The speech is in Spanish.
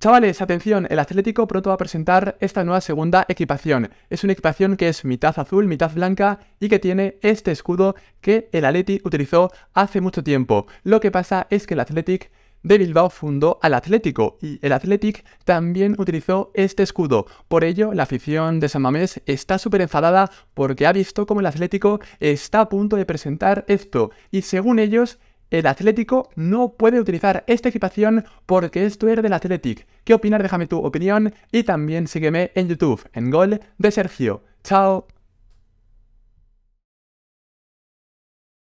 Chavales, atención, el Atlético pronto va a presentar esta nueva segunda equipación. Es una equipación que es mitad azul, mitad blanca y que tiene este escudo que el Atleti utilizó hace mucho tiempo. Lo que pasa es que el Athletic de Bilbao fundó al Atlético y el Athletic también utilizó este escudo. Por ello, la afición de San Mamés está súper enfadada porque ha visto cómo el Atlético está a punto de presentar esto y según ellos el Atlético no puede utilizar esta equipación porque esto es del Athletic. ¿Qué opinas? Déjame tu opinión y también sígueme en YouTube, en Gol de Sergio. Chao.